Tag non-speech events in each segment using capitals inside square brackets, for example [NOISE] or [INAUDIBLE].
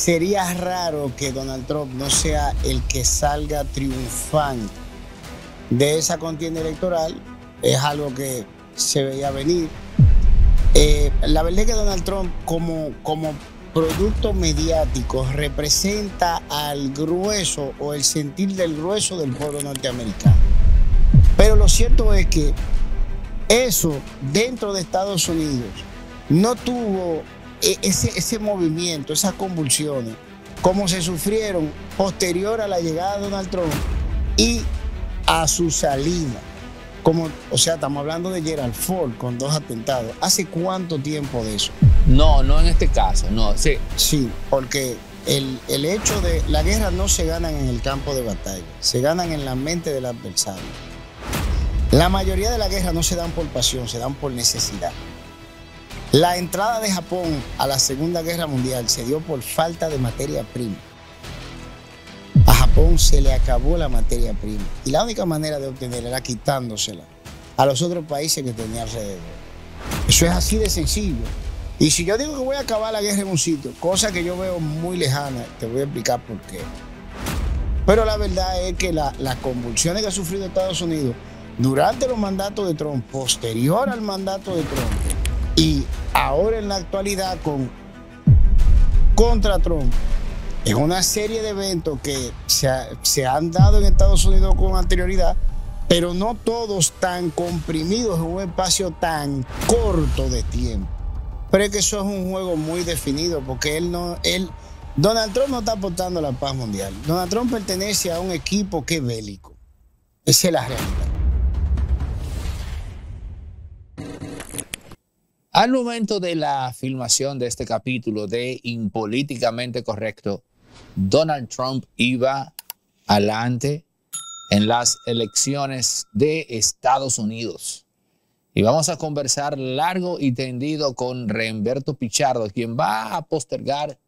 sería raro que Donald Trump no sea el que salga triunfante de esa contienda electoral. Es algo que se veía venir. Eh, la verdad es que Donald Trump como, como producto mediático representa al grueso o el sentir del grueso del pueblo norteamericano. Pero lo cierto es que eso dentro de Estados Unidos no tuvo e-, ese, movimiento, esas convulsiones, como se sufrieron posterior a la llegada de Donald Trump y a su salida. Como, o sea, estamos hablando de Gerald Ford con dos atentados. ¿Hace cuánto tiempo de eso? No, no en este caso, no, sí. Sí, porque el, hecho de la guerra no se ganan en el campo de batalla, se ganan en la mente del adversario. La mayoría de las guerras no se dan por pasión, se dan por necesidad. La entrada de Japón a la Segunda Guerra Mundial se dio por falta de materia prima. A Japón se le acabó la materia prima y la única manera de obtenerla era quitándosela a los otros países que tenía alrededor. Eso es así de sencillo. Y si yo digo que voy a acabar la guerra en un sitio, cosa que yo veo muy lejana, te voy a explicar por qué. Pero la verdad es que las convulsiones que ha sufrido Estados Unidos durante los mandatos de Trump, posterior al mandato de Trump, y ahora en la actualidad con contra Trump, es una serie de eventos que se, han dado en Estados Unidos con anterioridad, pero no todos tan comprimidos en un espacio tan corto de tiempo. Pero es que eso es un juego muy definido, porque él no, él, Donald Trump no está aportando a la paz mundial. Donald Trump pertenece a un equipo que es bélico. Esa es la realidad. Al momento de la filmación de este capítulo de Impolíticamente Correcto, Donald Trump iba adelante en las elecciones de Estados Unidos. Y vamos a conversar largo y tendido con Remberto Pichardo, quien va a postergar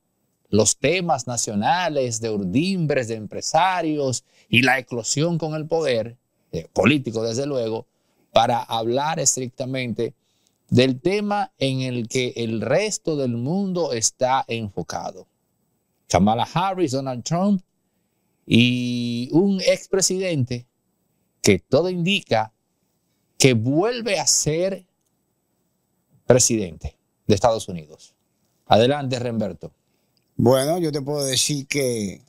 los temas nacionales de urdimbres, de empresarios y la eclosión con el poder, eh, político desde luego, para hablar estrictamente del tema en el que el resto del mundo está enfocado. Kamala Harris, Donald Trump y un expresidente que todo indica que vuelve a ser presidente de Estados Unidos. Adelante, Renberto. Bueno, yo te puedo decir que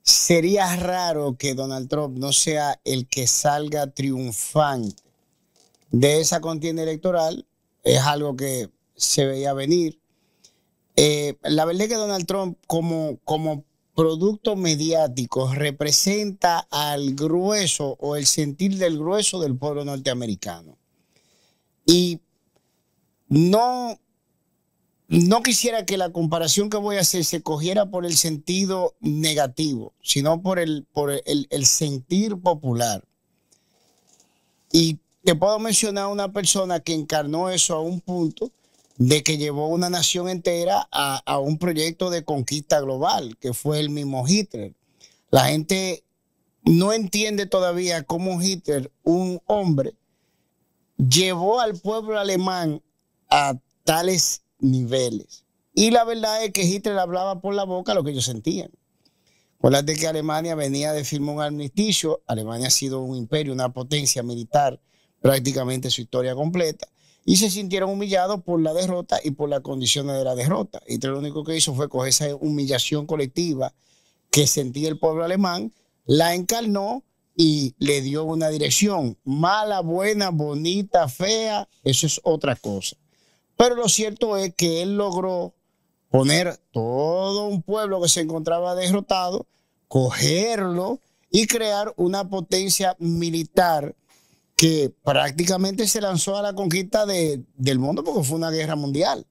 sería raro que Donald Trump no sea el que salga triunfante de esa contienda electoral, es algo que se veía venir. Eh, la verdad es que Donald Trump como, como producto mediático representa al grueso o el sentir del grueso del pueblo norteamericano. Y no, no quisiera que la comparación que voy a hacer se cogiera por el sentido negativo, sino por el, por el sentir popular. Y te puedo mencionar una persona que encarnó eso a un punto de que llevó una nación entera a, un proyecto de conquista global, que fue el mismo Hitler. La gente no entiende todavía cómo Hitler, un hombre, llevó al pueblo alemán a tales niveles. Y la verdad es que Hitler hablaba por la boca lo que ellos sentían. de que Alemania venía de firmar un armisticio. Alemania ha sido un imperio, una potencia militar prácticamente su historia completa y se sintieron humillados por la derrota y por las condiciones de la derrota. Y lo único que hizo fue coger esa humillación colectiva que sentía el pueblo alemán, la encarnó y le dio una dirección. Mala, buena, bonita, fea, eso es otra cosa. Pero lo cierto es que él logró poner todo un pueblo que se encontraba derrotado, cogerlo y crear una potencia militar que prácticamente se lanzó a la conquista del mundo porque fue una guerra mundial.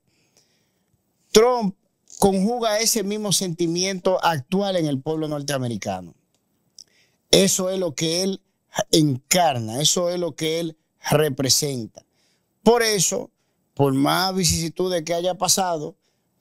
Trump conjuga ese mismo sentimiento actual en el pueblo norteamericano. Eso es lo que él encarna, eso es lo que él representa. Por eso, por más vicisitudes que haya pasado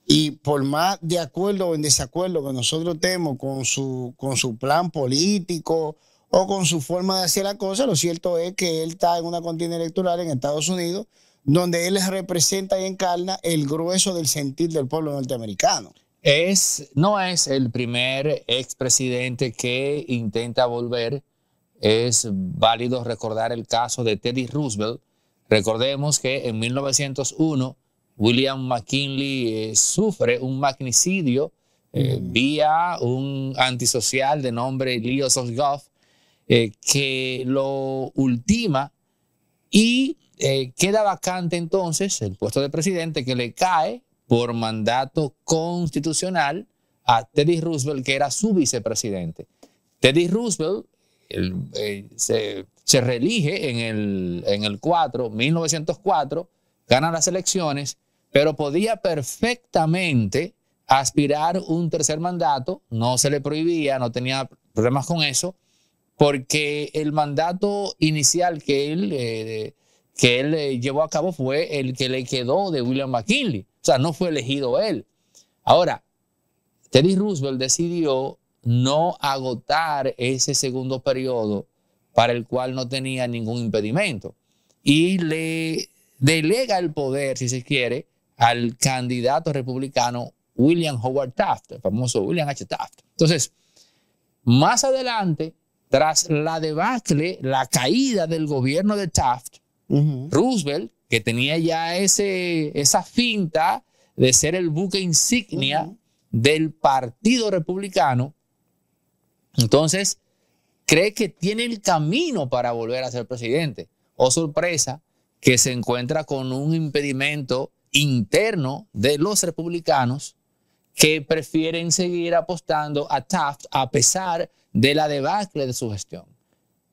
y por más de acuerdo o en desacuerdo que nosotros tenemos con su, con su plan político, o con su forma de hacer la cosa. Lo cierto es que él está en una contienda electoral en Estados Unidos donde él representa y encarna el grueso del sentir del pueblo norteamericano. Es, no es el primer expresidente que intenta volver. Es válido recordar el caso de Teddy Roosevelt. Recordemos que en 1901 William McKinley eh, sufre un magnicidio eh, mm. vía un antisocial de nombre Leo Sosgoff, eh, que lo ultima y eh, queda vacante entonces el puesto de presidente que le cae por mandato constitucional a Teddy Roosevelt, que era su vicepresidente. Teddy Roosevelt eh, se, se, reelige en el, en el 4, 1904, gana las elecciones, pero podía perfectamente aspirar un tercer mandato, no se le prohibía, no tenía problemas con eso, porque el mandato inicial que él, eh, que él eh, llevó a cabo fue el que le quedó de William McKinley, o sea, no fue elegido él. Ahora, Teddy Roosevelt decidió no agotar ese segundo periodo para el cual no tenía ningún impedimento y le delega el poder, si se quiere, al candidato republicano William Howard Taft, el famoso William H. Taft. Entonces, más adelante, tras la debacle, la caída del gobierno de Taft, Roosevelt, que tenía ya ese, esa finta de ser el buque insignia del Partido Republicano, entonces cree que tiene el camino para volver a ser presidente. O oh, sorpresa, que se encuentra con un impedimento interno de los republicanos que prefieren seguir apostando a Taft a pesar de la debacle de su gestión.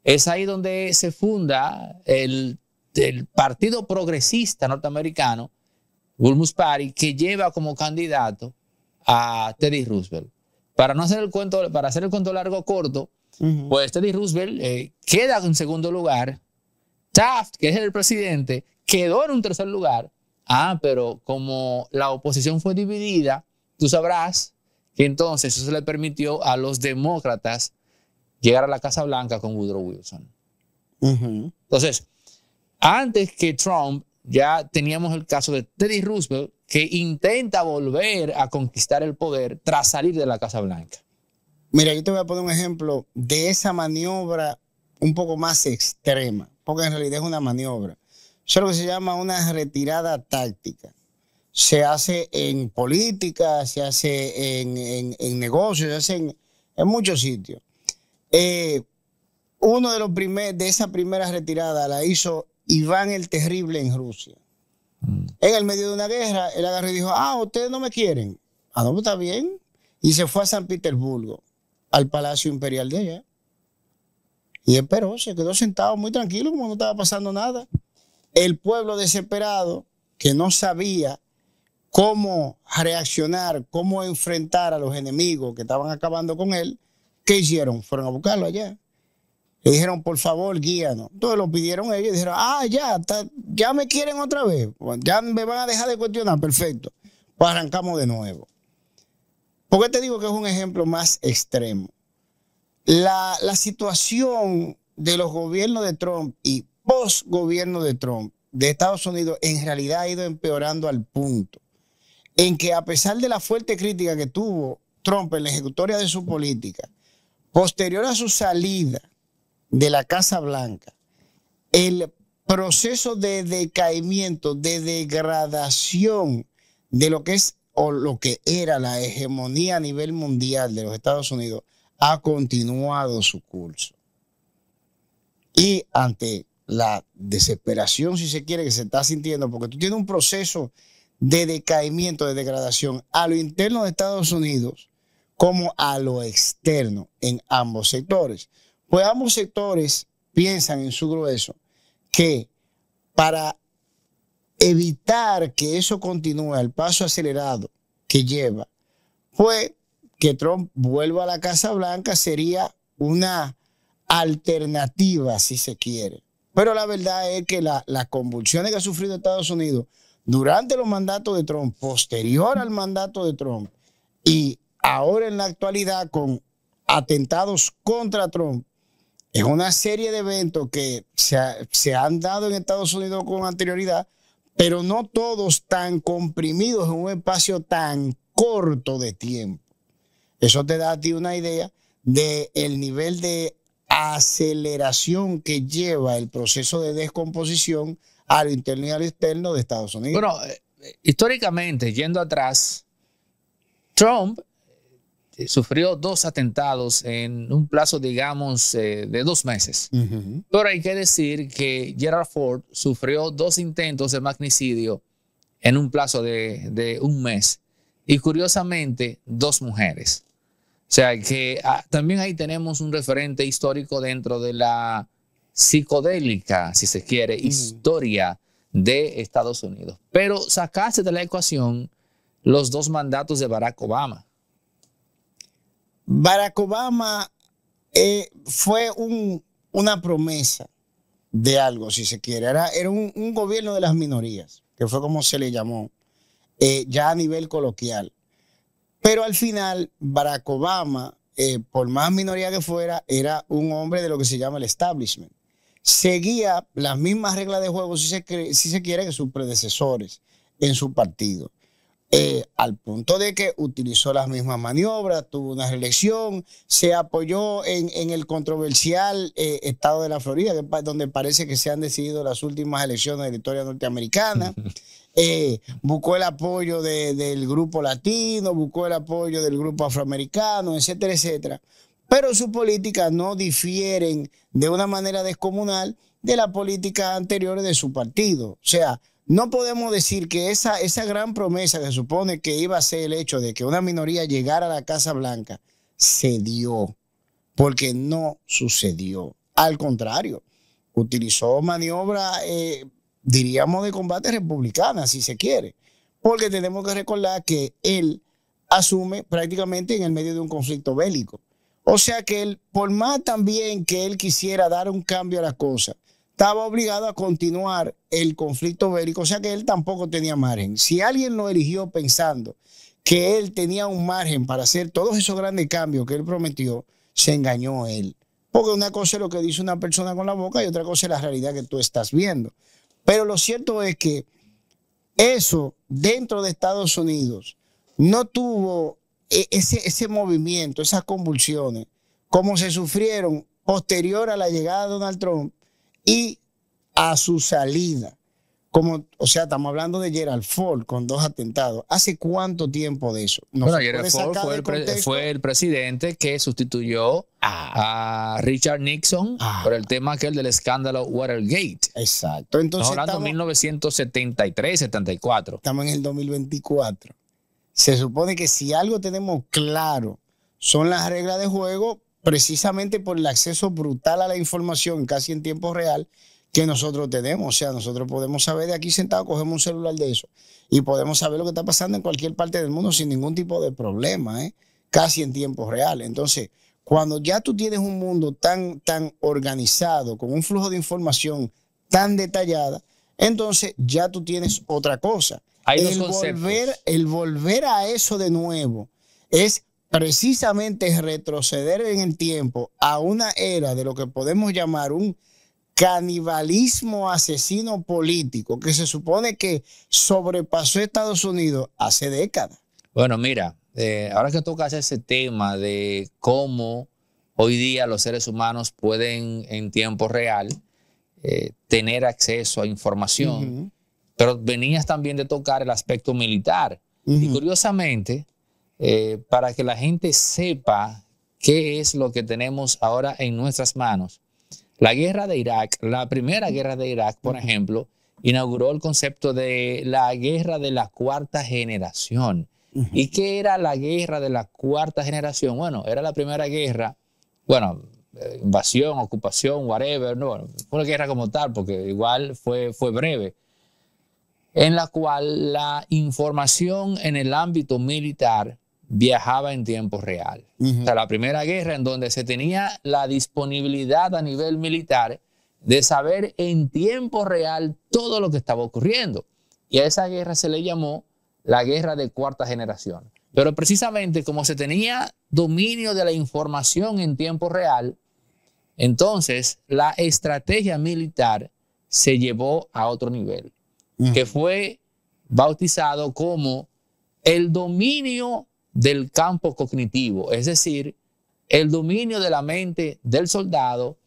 Es ahí donde se funda el, Partido Progresista Norteamericano, Wilmus Party, que lleva como candidato a Teddy Roosevelt. Para no hacer el cuento, para hacer el cuento largo corto, pues Teddy Roosevelt eh, queda en segundo lugar. Taft, que es el presidente, quedó en un tercer lugar. Ah, pero como la oposición fue dividida, tú sabrás, entonces, eso le permitió a los demócratas llegar a la Casa Blanca con Woodrow Wilson. Entonces, antes que Trump, ya teníamos el caso de Teddy Roosevelt, que intenta volver a conquistar el poder tras salir de la Casa Blanca. Mira, yo te voy a poner un ejemplo de esa maniobra un poco más extrema, porque en realidad es una maniobra. Eso es lo que se llama una retirada táctica se hace en política, se hace en, negocios, se hace en, muchos sitios. Eh, uno de los primer, de esas primeras retiradas la hizo Iván el Terrible en Rusia. Mm. En el medio de una guerra, él agarró y dijo, ah, ustedes no me quieren. Ah, no, pues, está bien. Y se fue a San Petersburgo, al Palacio Imperial de allá. Y esperó, se quedó sentado muy tranquilo, como no estaba pasando nada. El pueblo desesperado, que no sabía cómo reaccionar, cómo enfrentar a los enemigos que estaban acabando con él, ¿qué hicieron? Fueron a buscarlo allá. Le dijeron, por favor, guíanos. Entonces lo pidieron ellos y dijeron, ah, ya, ya me quieren otra vez. Ya me van a dejar de cuestionar. Perfecto. Pues arrancamos de nuevo. Porque te digo que es un ejemplo más extremo? La, la situación de los gobiernos de Trump y post-gobierno de Trump de Estados Unidos en realidad ha ido empeorando al punto en que a pesar de la fuerte crítica que tuvo Trump en la ejecutoria de su política, posterior a su salida de la Casa Blanca, el proceso de decaimiento, de degradación de lo que es o lo que era la hegemonía a nivel mundial de los Estados Unidos ha continuado su curso. Y ante la desesperación, si se quiere, que se está sintiendo, porque tú tienes un proceso de decaimiento, de degradación a lo interno de Estados Unidos como a lo externo en ambos sectores. Pues ambos sectores piensan en su grueso que para evitar que eso continúe el paso acelerado que lleva, pues que Trump vuelva a la Casa Blanca sería una alternativa, si se quiere. Pero la verdad es que las convulsiones que ha sufrido Estados Unidos durante los mandatos de Trump, posterior al mandato de Trump y ahora en la actualidad con atentados contra Trump, es una serie de eventos que se, han dado en Estados Unidos con anterioridad, pero no todos tan comprimidos en un espacio tan corto de tiempo. Eso te da a ti una idea del el nivel de aceleración que lleva el proceso de descomposición al interno y al externo de Estados Unidos. Bueno, eh, históricamente, yendo atrás, Trump eh, sufrió dos atentados en un plazo, digamos, eh, de dos meses. Pero hay que decir que Gerald Ford sufrió dos intentos de magnicidio en un plazo de, un mes. Y curiosamente, dos mujeres. O sea que ah, también ahí tenemos un referente histórico dentro de la psicodélica, si se quiere, historia de Estados Unidos. Pero sacaste de la ecuación los dos mandatos de Barack Obama. Barack Obama eh, fue una promesa de algo, si se quiere. Era, un, gobierno de las minorías, que fue como se le llamó, eh, ya a nivel coloquial. Pero al final, Barack Obama, eh, por más minoría que fuera, era un hombre de lo que se llama el establishment seguía las mismas reglas de juego, si se, si se quiere, que sus predecesores en su partido. Eh, al punto de que utilizó las mismas maniobras, tuvo una reelección, se apoyó en, el controversial eh, estado de la Florida, donde parece que se han decidido las últimas elecciones de la historia norteamericana. [LAUGHS] Eh, buscó el apoyo del grupo latino, buscó el apoyo del grupo afroamericano, etcétera, etcétera pero sus políticas no difieren de una manera descomunal de la política anterior de su partido. O sea, no podemos decir que esa, esa gran promesa que supone que iba a ser el hecho de que una minoría llegara a la Casa Blanca se dio, porque no sucedió. Al contrario, utilizó maniobras, eh, diríamos, de combate republicana, si se quiere, porque tenemos que recordar que él asume prácticamente en el medio de un conflicto bélico. O sea que él, por más también que él quisiera dar un cambio a las cosas, estaba obligado a continuar el conflicto bélico, o sea que él tampoco tenía margen. Si alguien lo eligió pensando que él tenía un margen para hacer todos esos grandes cambios que él prometió, se engañó él. Porque una cosa es lo que dice una persona con la boca y otra cosa es la realidad que tú estás viendo. Pero lo cierto es que eso dentro de Estados Unidos no tuvo e-, ese, movimiento, esas convulsiones, como se sufrieron posterior a la llegada de Donald Trump y a su salida. Como, o sea, estamos hablando de Gerald Ford con dos atentados. ¿Hace cuánto tiempo de eso? bueno, Gerald Ford fue el, presidente que sustituyó a Richard Nixon ah. por el tema aquel del escándalo Watergate. Exacto. Entonces, estamos 1973, 74. Estamos en el 2024. Se supone que si algo tenemos claro son las reglas de juego, precisamente por el acceso brutal a la información casi en tiempo real que nosotros tenemos. O sea, nosotros podemos saber de aquí sentado, cogemos un celular de eso y podemos saber lo que está pasando en cualquier parte del mundo sin ningún tipo de problema, ¿eh? casi en tiempo real. Entonces, cuando ya tú tienes un mundo tan, tan organizado, con un flujo de información tan detallada, entonces ya tú tienes otra cosa el, volver, a eso de nuevo es precisamente retroceder en el tiempo a una era de lo que podemos llamar un canibalismo asesino político que se supone que sobrepasó Estados Unidos hace décadas. Bueno, mira, eh, ahora que tocas ese tema de cómo hoy día los seres humanos pueden en tiempo real eh, tener acceso a información, pero venías también de tocar el aspecto militar. Y curiosamente, eh, para que la gente sepa qué es lo que tenemos ahora en nuestras manos, la guerra de Irak, la primera guerra de Irak, por ejemplo, inauguró el concepto de la guerra de la cuarta generación. ¿Y qué era la guerra de la cuarta generación? Bueno, era la primera guerra, bueno, eh, invasión, ocupación, whatever, no, una guerra como tal, porque igual fue, fue breve, en la cual la información en el ámbito militar viajaba en tiempo real. hasta la primera guerra en donde se tenía la disponibilidad a nivel militar de saber en tiempo real todo lo que estaba ocurriendo. Y a esa guerra se le llamó la guerra de cuarta generación. Pero precisamente como se tenía dominio de la información en tiempo real, entonces la estrategia militar se llevó a otro nivel. Mm. que fue bautizado como el dominio del campo cognitivo, es decir, el dominio de la mente del soldado,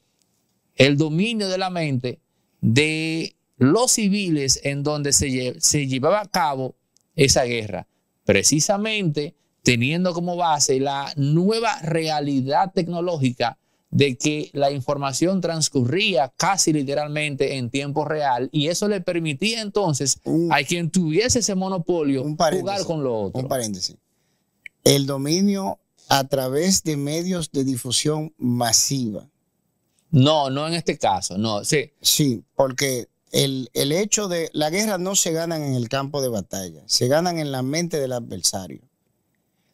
el dominio de la mente de los civiles en donde se, se llevaba a cabo esa guerra, precisamente teniendo como base la nueva realidad tecnológica de que la información transcurría casi literalmente en tiempo real y eso le permitía entonces a quien tuviese ese monopolio jugar con lo otro. Un paréntesis. El dominio a través de medios de difusión masiva. No, no en este caso, no, sí. Sí, porque el, el hecho de la guerra no se gana en el campo de batalla, se gana en la mente del adversario.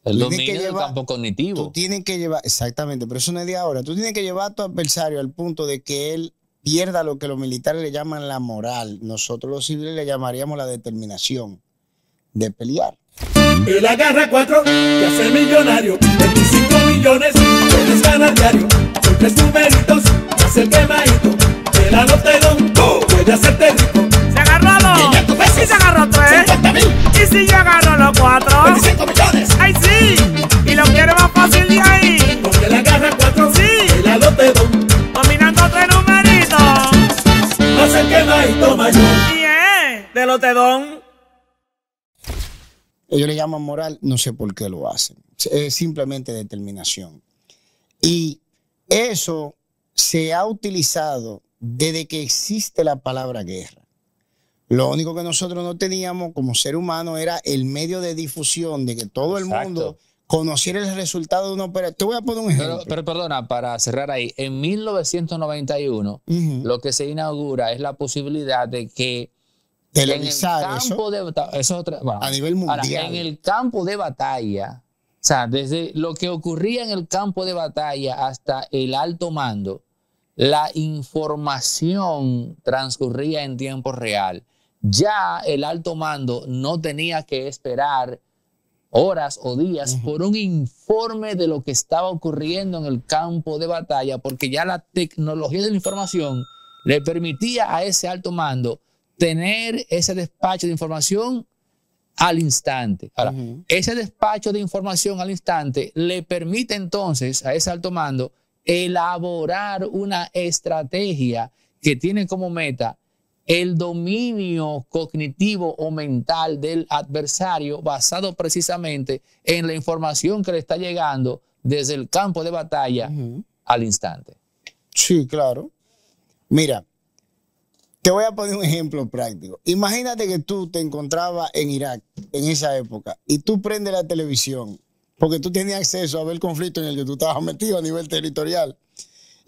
El dominio del llevar, campo cognitivo. Tú tienes que llevar, exactamente, pero eso no es de ahora. Tú tienes que llevar a tu adversario al punto de que él pierda lo que los militares le llaman la moral. Nosotros los civiles le llamaríamos la determinación de pelear. Él agarra cuatro y hace millonario. 25 millones puedes ganar diario. Son tres numeritos, hace el quemadito. El don puede hacerte rico. Y se agarró tres. Y si yo agarro los cuatro. millones. Ay, sí. Y lo quiero más fácil de ahí. Porque la agarra cuatro. Sí. Y la lote tres numeritos. Hace que no hay toma yo. de lotedón. Ellos le llaman moral, no sé por qué lo hacen. Es simplemente determinación. Y eso se ha utilizado desde que existe la palabra guerra. Lo único que nosotros no teníamos como ser humano era el medio de difusión de que todo el mundo conociera el resultado de una operación. Te voy a poner un ejemplo. Pero, perdona, para cerrar ahí, en 1991 lo que se inaugura es la posibilidad de que campo de, a nivel mundial. en el campo de batalla, o sea, desde lo que ocurría en el campo de batalla hasta el alto mando, la información transcurría en tiempo real ya el alto mando no tenía que esperar horas o días por un informe de lo que estaba ocurriendo en el campo de batalla, porque ya la tecnología de la información le permitía a ese alto mando tener ese despacho de información al instante. ese despacho de información al instante le permite entonces a ese alto mando elaborar una estrategia que tiene como meta el dominio cognitivo o mental del adversario basado precisamente en la información que le está llegando desde el campo de batalla al instante. Sí, claro. Mira, te voy a poner un ejemplo práctico. Imagínate que tú te encontrabas en Irak en esa época y tú prendes la televisión porque tú tenías acceso a ver el conflicto en el que tú estabas metido a nivel territorial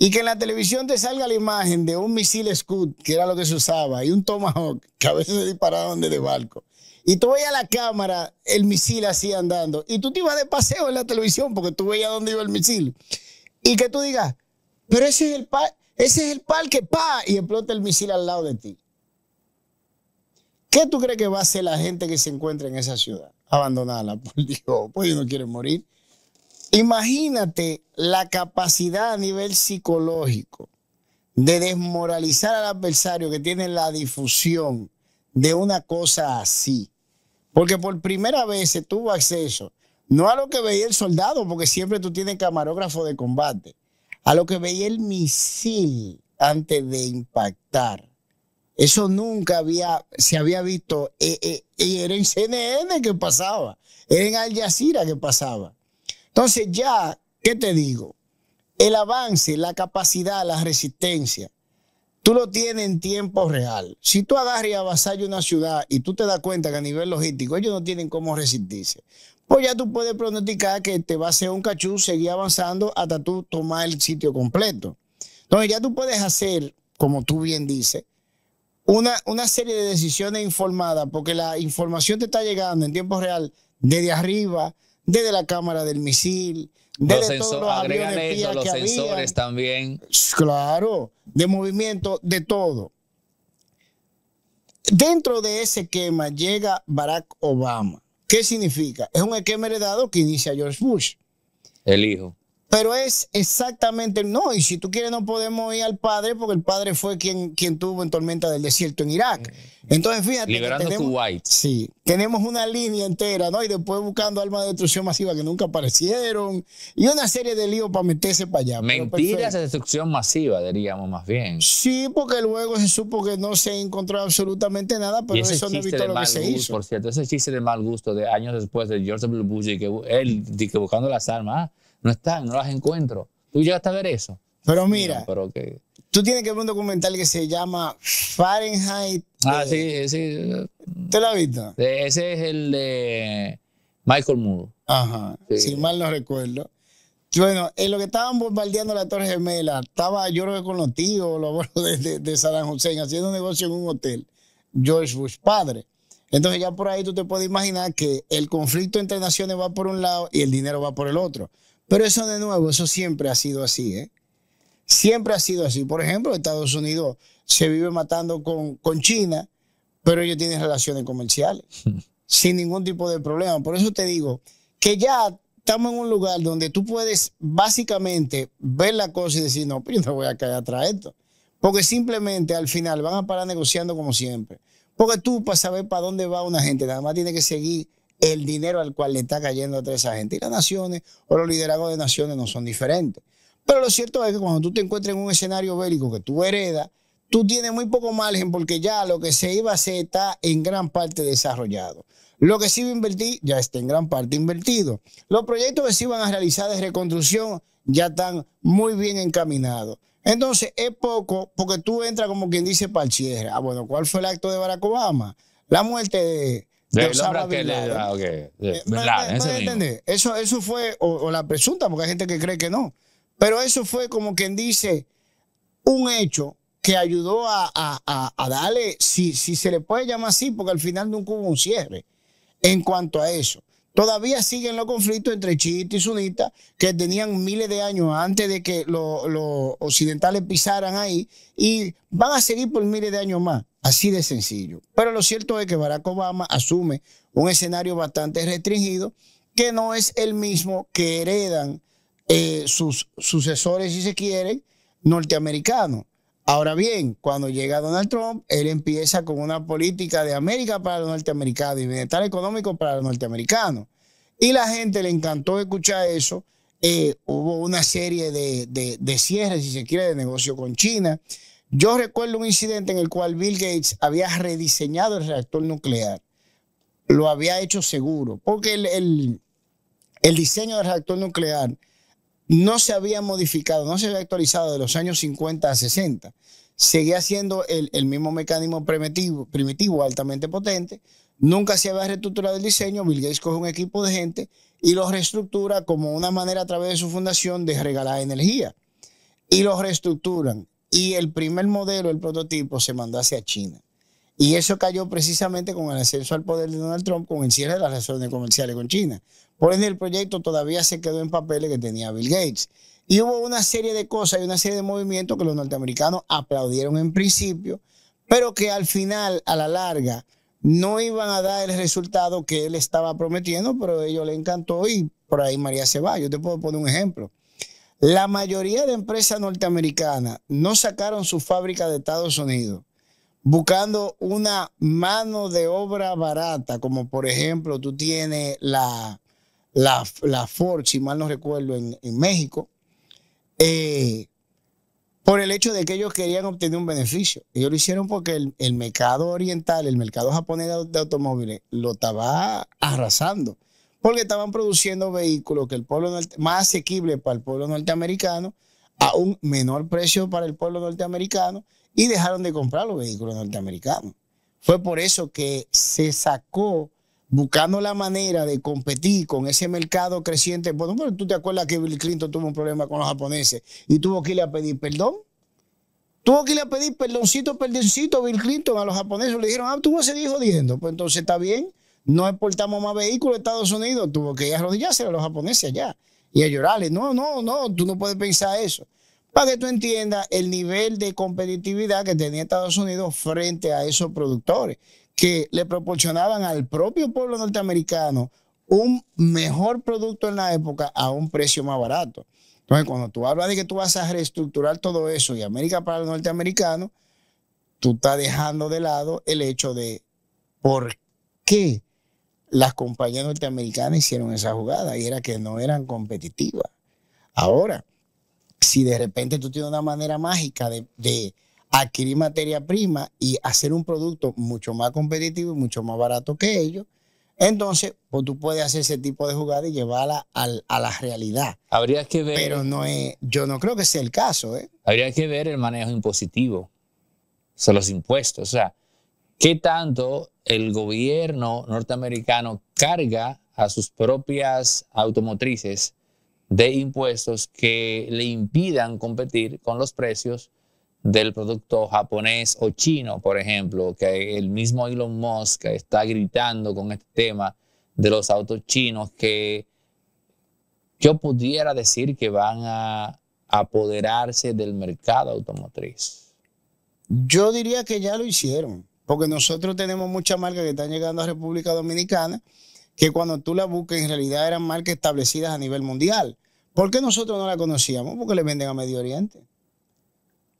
y que en la televisión te salga la imagen de un misil Scud, que era lo que se usaba, y un Tomahawk, que a veces se disparaban desde barco. Y tú veías la cámara, el misil así andando. Y tú te ibas de paseo en la televisión porque tú veías dónde iba el misil. Y que tú digas, pero ese es el, ese es el parque, pa, y explota el misil al lado de ti. ¿Qué tú crees que va a hacer la gente que se encuentra en esa ciudad? abandonada [LAUGHS] por Dios, pues no quieren morir. Imagínate la capacidad a nivel psicológico de desmoralizar al adversario que tiene la difusión de una cosa así. Porque por primera vez se tuvo acceso, no a lo que veía el soldado, porque siempre tú tienes camarógrafo de combate, a lo que veía el misil antes de impactar. Eso nunca había, se había visto, eh, eh, era en CNN que pasaba, era en Al Jazeera que pasaba. Entonces ya, ¿qué te digo? El avance, la capacidad, la resistencia, tú lo tienes en tiempo real. Si tú agarras y avasallas una ciudad y tú te das cuenta que a nivel logístico ellos no tienen cómo resistirse, pues ya tú puedes pronosticar que te va a ser un cachú, seguir avanzando hasta tú tomar el sitio completo. Entonces ya tú puedes hacer, como tú bien dices, una, una serie de decisiones informadas, porque la información te está llegando en tiempo real desde arriba, desde la cámara del misil, desde los todos los sensores también. Claro, de movimiento, de todo. Dentro de ese esquema llega Barack Obama. ¿Qué significa? Es un esquema heredado que inicia George Bush. El hijo. Pero es exactamente, no, y si tú quieres no podemos ir al padre porque el padre fue quien, quien tuvo en tormenta del desierto en Irak. Mm. Entonces, fíjate. Liberando tenemos, Kuwait. Sí, tenemos una línea entera, ¿no? Y después buscando armas de destrucción masiva que nunca aparecieron y una serie de líos para meterse para allá. Mentiras de destrucción masiva, diríamos más bien. Sí, porque luego se supo que no se encontró absolutamente nada, pero eso no evitó lo que se hizo. Por cierto, ese chiste de mal gusto de años después de George W. Bush y que él buscando las armas no están, no las encuentro. ¿Tú llegaste a ver eso? Pero mira, pero que... tú tienes que ver un documental que se llama Fahrenheit. Ah, eh, sí, sí. ¿Te lo has visto? Ese es el de Michael Moore. Ajá, si mal no recuerdo. Bueno, en lo que estaban bombardeando la Torre Gemela, estaba yo creo con los tíos, los abuelos de, de, de haciendo un negocio en un hotel, George Bush padre. Entonces ya por ahí tú te puedes imaginar que el conflicto entre naciones va por un lado y el dinero va por el otro. Pero eso de nuevo, eso siempre ha sido así, ¿eh? Siempre ha sido así. Por ejemplo, Estados Unidos se vive matando con, con China, pero ellos tienen relaciones comerciales, [LAUGHS] sin ningún tipo de problema. Por eso te digo que ya estamos en un lugar donde tú puedes básicamente ver la cosa y decir, no, pero pues, yo no voy a caer atrás de esto. Porque simplemente al final van a parar negociando como siempre. Porque tú, para saber para dónde va una gente, nada más tiene que seguir el dinero al cual le está cayendo a tres gente. Y las naciones o los liderazgos de naciones no son diferentes. Pero lo cierto es que cuando tú te encuentras en un escenario bélico que tú heredas, tú tienes muy poco margen porque ya lo que se iba a hacer está en gran parte desarrollado. Lo que se iba a invertir ya está en gran parte invertido. Los proyectos que se iban a realizar de reconstrucción ya están muy bien encaminados. Entonces es poco porque tú entras como quien dice para el cierre. Ah, bueno, ¿cuál fue el acto de Barack Obama? La muerte de de, Eso, eso fue, o, la presunta, porque hay gente que cree que no. Pero eso fue como quien dice, un hecho que ayudó a, a, darle, si, si se le puede llamar así, porque al final nunca hubo un cierre en cuanto a eso. Todavía siguen los conflictos entre chiitas y sunitas que tenían miles de años antes de que los occidentales pisaran ahí y van a seguir por miles de años más. Así de sencillo. Pero lo cierto es que Barack Obama asume un escenario bastante restringido que no es el mismo que heredan eh, sus sucesores, si se quieren, norteamericanos. Ahora bien, cuando llega Donald Trump, él empieza con una política de América para los norteamericanos y bienestar económico para los norteamericanos. Y la gente le encantó escuchar eso. Eh, hubo una serie de, cierres, si se quiere, de negocio con China. Yo recuerdo un incidente en el cual Bill Gates había rediseñado el reactor nuclear. Lo había hecho seguro, porque el diseño del reactor nuclear no se había modificado, no se había actualizado de los años 50 a 60. Seguía siendo el, mismo mecanismo primitivo, primitivo, altamente potente. Nunca se había reestructurado el diseño. Bill Gates coge un equipo de gente y lo reestructura como una manera a través de su fundación de regalar energía. Y los reestructuran. Y el primer modelo, el prototipo, se mandó hacia China. Y eso cayó precisamente con el ascenso al poder de Donald Trump, con el cierre de las relaciones comerciales con China. Por ende, el proyecto todavía se quedó en papeles que tenía Bill Gates. Y hubo una serie de cosas y una serie de movimientos que los norteamericanos aplaudieron en principio, pero que al final, a la larga, no iban a dar el resultado que él estaba prometiendo, pero a ellos le encantó y por ahí María se va. Yo te puedo poner un ejemplo. La mayoría de empresas norteamericanas no sacaron su fábrica de Estados Unidos buscando una mano de obra barata, como por ejemplo tú tienes la, la, la Ford, si mal no recuerdo, en, México, eh, por el hecho de que ellos querían obtener un beneficio. Ellos lo hicieron porque el, mercado oriental, el mercado japonés de, automóviles, lo estaba arrasando, porque estaban produciendo vehículos que el pueblo más asequibles para el pueblo norteamericano, a un menor precio para el pueblo norteamericano, y dejaron de comprar los vehículos norteamericanos. Fue por eso que se sacó buscando la manera de competir con ese mercado creciente. Bueno, tú te acuerdas que Bill Clinton tuvo un problema con los japoneses y tuvo que ir a pedir perdón. Tuvo que irle a pedir perdoncito, perdoncito Bill Clinton a los japoneses. Le dijeron, ah, tú vas a diciendo, jodiendo. Pues entonces está bien, no exportamos más vehículos a Estados Unidos. Tuvo que ir a arrodillarse a los japoneses allá y a llorarles. No, no, no, tú no puedes pensar eso. Para que tú entiendas el nivel de competitividad que tenía Estados Unidos frente a esos productores que le proporcionaban al propio pueblo norteamericano un mejor producto en la época a un precio más barato. Entonces, cuando tú hablas de que tú vas a reestructurar todo eso y América para el norteamericano, tú estás dejando de lado el hecho de por qué las compañías norteamericanas hicieron esa jugada y era que no eran competitivas. Ahora, si de repente tú tienes una manera mágica de, de adquirir materia prima y hacer un producto mucho más competitivo y mucho más barato que ellos. Entonces, pues, tú puedes hacer ese tipo de jugada y llevarla a la realidad. Habría que ver. Pero no es, yo no creo que sea el caso. ¿eh? Habría que ver el manejo impositivo, o sea, los impuestos. O sea, ¿qué tanto el gobierno norteamericano carga a sus propias automotrices de impuestos que le impidan competir con los precios del producto japonés o chino, por ejemplo, que el mismo Elon Musk está gritando con este tema de los autos chinos que yo pudiera decir que van a apoderarse del mercado automotriz. Yo diría que ya lo hicieron, porque nosotros tenemos muchas marcas que están llegando a República Dominicana, que cuando tú la buscas en realidad eran marcas establecidas a nivel mundial. ¿Por qué nosotros no la conocíamos? Porque le venden a Medio Oriente.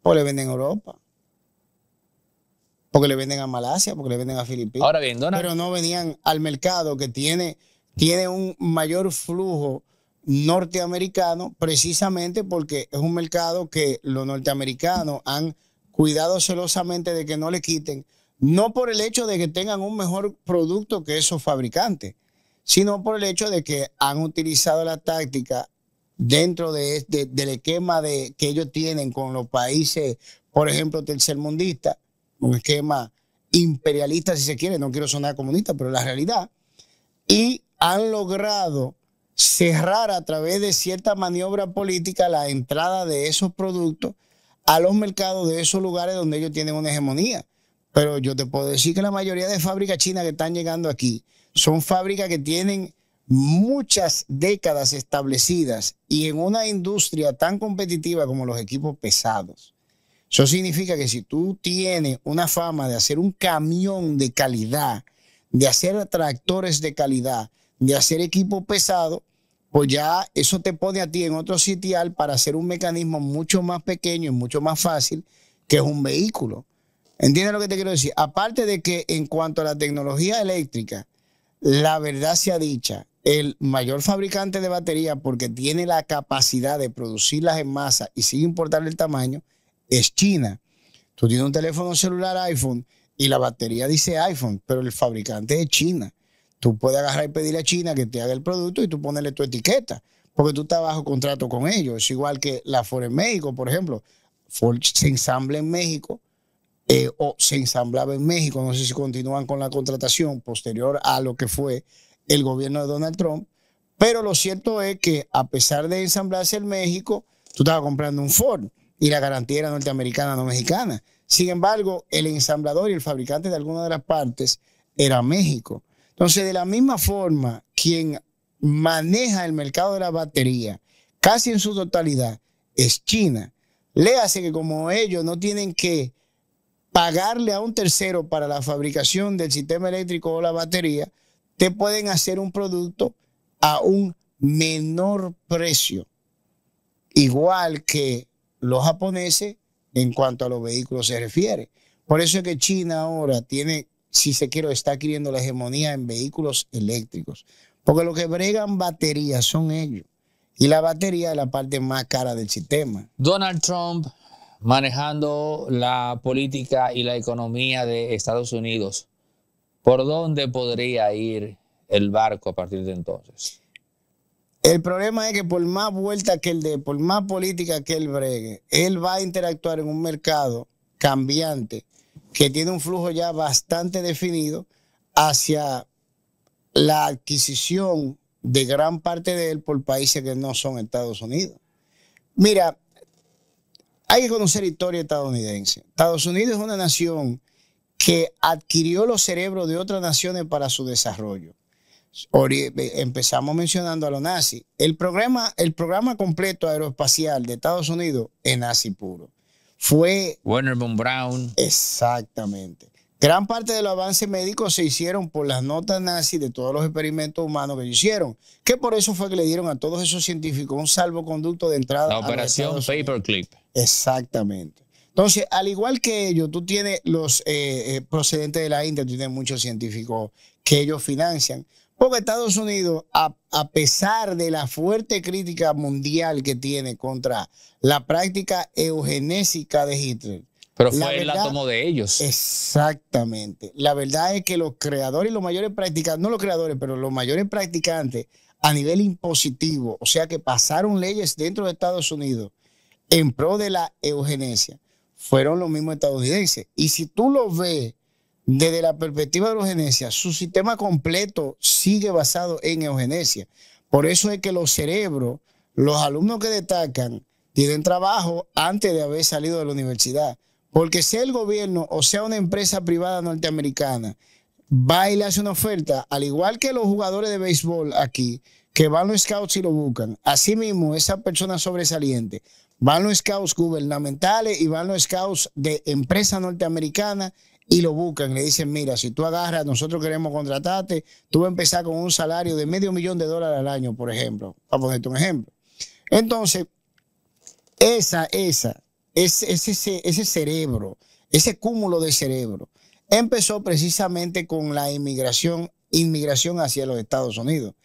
Porque le venden a Europa. Porque le venden a Malasia, porque le venden a Filipinas. Ahora bien, Pero no venían al mercado que tiene, tiene un mayor flujo norteamericano precisamente porque es un mercado que los norteamericanos han cuidado celosamente de que no le quiten, no por el hecho de que tengan un mejor producto que esos fabricantes, sino por el hecho de que han utilizado la táctica dentro de, de, del esquema de, que ellos tienen con los países, por ejemplo, tercermundistas, un esquema imperialista si se quiere, no quiero sonar comunista, pero la realidad, y han logrado cerrar a través de cierta maniobra política la entrada de esos productos a los mercados de esos lugares donde ellos tienen una hegemonía. Pero yo te puedo decir que la mayoría de fábricas chinas que están llegando aquí son fábricas que tienen muchas décadas establecidas y en una industria tan competitiva como los equipos pesados. Eso significa que si tú tienes una fama de hacer un camión de calidad, de hacer tractores de calidad, de hacer equipo pesado, pues ya eso te pone a ti en otro sitial para hacer un mecanismo mucho más pequeño y mucho más fácil que es un vehículo. ¿Entiendes lo que te quiero decir? Aparte de que en cuanto a la tecnología eléctrica, la verdad sea dicha, el mayor fabricante de batería, porque tiene la capacidad de producirlas en masa y sin importar el tamaño, es China. Tú tienes un teléfono celular iPhone y la batería dice iPhone, pero el fabricante es China. Tú puedes agarrar y pedirle a China que te haga el producto y tú ponerle tu etiqueta, porque tú estás bajo contrato con ellos. Es igual que la Ford en México, por ejemplo. Ford se ensambla en México eh, o se ensamblaba en México. No sé si continúan con la contratación posterior a lo que fue el gobierno de Donald Trump. Pero lo cierto es que a pesar de ensamblarse en México, tú estabas comprando un Ford y la garantía era norteamericana, no mexicana. Sin embargo, el ensamblador y el fabricante de alguna de las partes era México. Entonces, de la misma forma, quien maneja el mercado de la batería casi en su totalidad es China. Le hace que como ellos no tienen que pagarle a un tercero para la fabricación del sistema eléctrico o la batería, te pueden hacer un producto a un menor precio, igual que los japoneses en cuanto a los vehículos se refiere. Por eso es que China ahora tiene, si se quiere, está adquiriendo la hegemonía en vehículos eléctricos, porque los que bregan baterías son ellos. Y la batería es la parte más cara del sistema. Donald Trump manejando la política y la economía de Estados Unidos ¿Por dónde podría ir el barco a partir de entonces? El problema es que por más vuelta que él dé, por más política que él bregue, él va a interactuar en un mercado cambiante que tiene un flujo ya bastante definido hacia la adquisición de gran parte de él por países que no son Estados Unidos. Mira, hay que conocer historia estadounidense. Estados Unidos es una nación que adquirió los cerebros de otras naciones para su desarrollo. Eh, empezamos mencionando a los nazis. El programa, el programa completo aeroespacial de Estados Unidos es nazi puro. Fue. Werner von Braun. Exactamente. Gran parte de los avances médicos se hicieron por las notas nazis de todos los experimentos humanos que hicieron, que por eso fue que le dieron a todos esos científicos un salvoconducto de entrada. La operación Paperclip. Exactamente. Entonces, al igual que ellos, tú tienes los eh, eh, procedentes de la India, tú tienes muchos científicos que ellos financian. Porque Estados Unidos, a, pesar de la fuerte crítica mundial que tiene contra la práctica eugenésica de Hitler. Pero fue la el átomo de ellos. Exactamente. La verdad es que los creadores y los mayores practicantes, no los creadores, pero los mayores practicantes a nivel impositivo, o sea que pasaron leyes dentro de Estados Unidos en pro de la eugenesia, fueron los mismos estadounidenses. Y si tú lo ves desde la perspectiva de la eugenesia, su sistema completo sigue basado en eugenesia. Por eso es que los cerebros, los alumnos que destacan, tienen trabajo antes de haber salido de la universidad. Porque sea el gobierno o sea una empresa privada norteamericana, va y le hace una oferta, al igual que los jugadores de béisbol aquí, que van los scouts y lo buscan. Asimismo, esa persona sobresaliente Van los scouts gubernamentales y van los scouts de empresas norteamericanas y lo buscan. Le dicen, mira, si tú agarras, nosotros queremos contratarte, tú vas a empezar con un salario de medio millón de dólares al año, por ejemplo. Para ponerte un ejemplo. Entonces, esa, esa, ese, ese, ese cerebro, ese cúmulo de cerebro, empezó precisamente con la inmigración, inmigración hacia los Estados Unidos.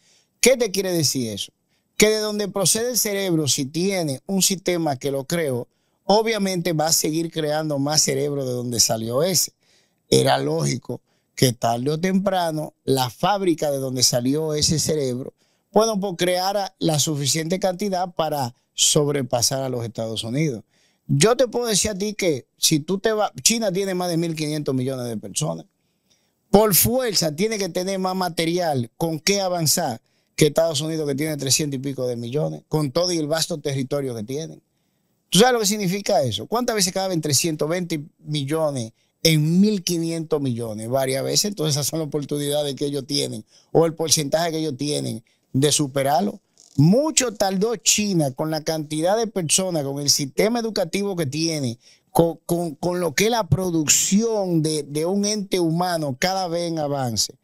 ¿Qué te quiere decir eso? que de donde procede el cerebro, si tiene un sistema que lo creo, obviamente va a seguir creando más cerebro de donde salió ese. Era lógico que tarde o temprano la fábrica de donde salió ese cerebro, bueno, pues creara la suficiente cantidad para sobrepasar a los Estados Unidos. Yo te puedo decir a ti que si tú te vas, China tiene más de 1.500 millones de personas. Por fuerza tiene que tener más material con qué avanzar que Estados Unidos que tiene 300 y pico de millones, con todo y el vasto territorio que tienen. ¿Tú sabes lo que significa eso? ¿Cuántas veces caben 320 millones en 1.500 millones? Varias veces. Entonces esas son las oportunidades que ellos tienen o el porcentaje que ellos tienen de superarlo. Mucho tardó China con la cantidad de personas, con el sistema educativo que tiene, con, lo que es la producción de, de un ente humano cada vez en avance,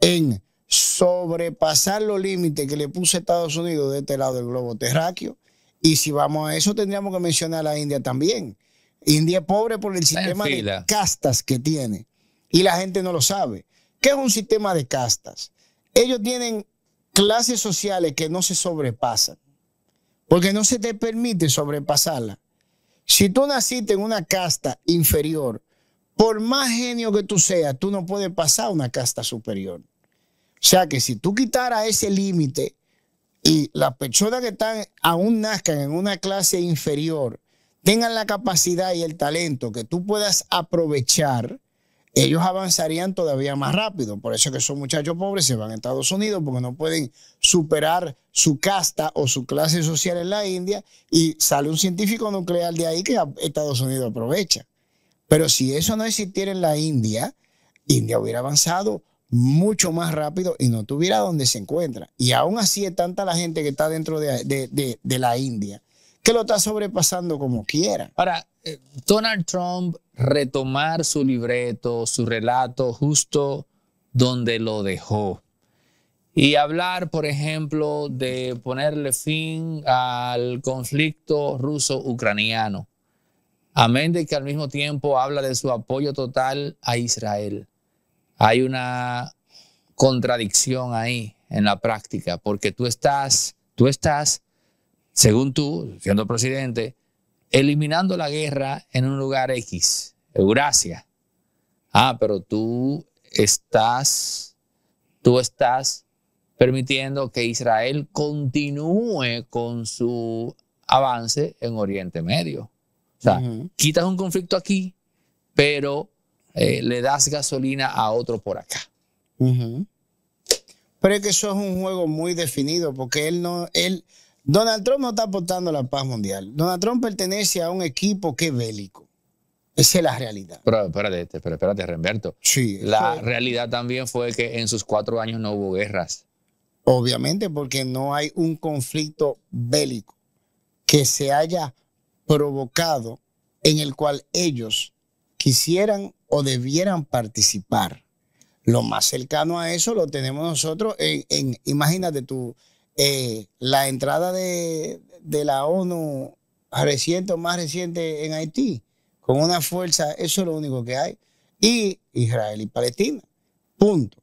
en sobrepasar los límites que le puso Estados Unidos de este lado del globo terráqueo. Y si vamos a eso, tendríamos que mencionar a la India también. India es pobre por el sistema de castas que tiene. Y la gente no lo sabe. ¿Qué es un sistema de castas? Ellos tienen clases sociales que no se sobrepasan. Porque no se te permite sobrepasarla. Si tú naciste en una casta inferior, por más genio que tú seas, tú no puedes pasar a una casta superior sea que si tú quitaras ese límite y las personas que están aún nazcan en una clase inferior tengan la capacidad y el talento que tú puedas aprovechar, ellos avanzarían todavía más rápido. Por eso que esos muchachos pobres se van a Estados Unidos porque no pueden superar su casta o su clase social en la India y sale un científico nuclear de ahí que Estados Unidos aprovecha. Pero si eso no existiera en la India, India hubiera avanzado mucho más rápido y no tuviera donde se encuentra. Y aún así es tanta la gente que está dentro de, la India que lo está sobrepasando como quiera. Ahora, eh, Donald Trump retomar su libreto, su relato justo donde lo dejó. Y hablar, por ejemplo, de ponerle fin al conflicto ruso-ucraniano. Amén de que al mismo tiempo habla de su apoyo total a Israel hay una contradicción ahí en la práctica, porque tú estás, tú estás, según tú, siendo presidente, eliminando la guerra en un lugar X, Eurasia. Ah, pero tú estás, tú estás permitiendo que Israel continúe con su avance en Oriente Medio. O sea, quitas un conflicto aquí, pero eh, le das gasolina a otro por acá. Pero es que eso es un juego muy definido porque él no, él, Donald Trump no está aportando la paz mundial. Donald Trump pertenece a un equipo que es bélico. Esa es la realidad. Pero espérate, este, espérate, Renberto. Sí. La realidad también fue que en sus cuatro años no hubo guerras. Obviamente, porque no hay un conflicto bélico que se haya provocado en el cual ellos quisieran o debieran participar. Lo más cercano a eso lo tenemos nosotros en, imagínate tú, eh, la entrada de, de, la ONU reciente o más reciente en Haití, con una fuerza, eso es lo único que hay, y Israel y Palestina. Punto.